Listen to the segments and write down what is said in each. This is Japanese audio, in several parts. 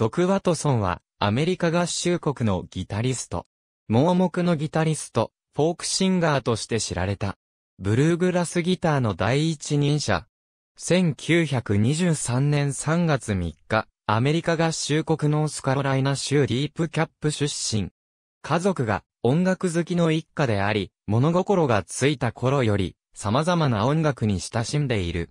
ドク・ワトソンは、アメリカ合衆国のギタリスト。盲目のギタリスト、フォークシンガーとして知られた。ブルーグラスギターの第一人者。1923年3月3日、アメリカ合衆国ノースカロライナ州ディープキャップ出身。家族が音楽好きの一家であり、物心がついた頃より、様々な音楽に親しんでいる。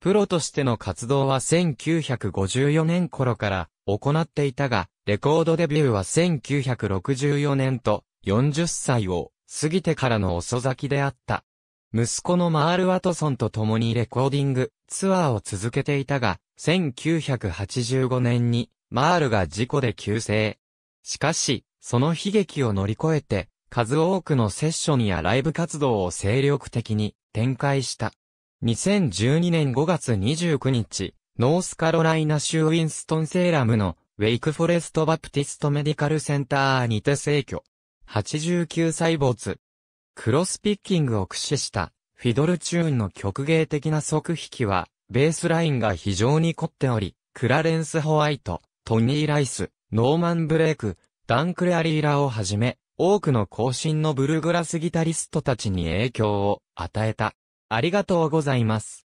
プロとしての活動は1954年頃から行っていたが、レコードデビューは1964年と40歳を過ぎてからの遅咲きであった。息子のマール・ワトソンと共にレコーディング、ツアーを続けていたが、1985年にマールが事故で急逝。しかし、その悲劇を乗り越えて、数多くのセッションやライブ活動を精力的に展開した。2012年5月29日、ノースカロライナ州ウィンストンセーラムのウェイクフォレストバプティストメディカルセンターにて逝去。89歳没。クロスピッキングを駆使したフィドルチューンの曲芸的な即弾きは、ベースラインが非常に凝っており、クラレンス・ホワイト、トニー・ライス、ノーマン・ブレイク、ダンクレアリーラをはじめ、多くの後進のブルーグラスギタリストたちに影響を与えた。ありがとうございます。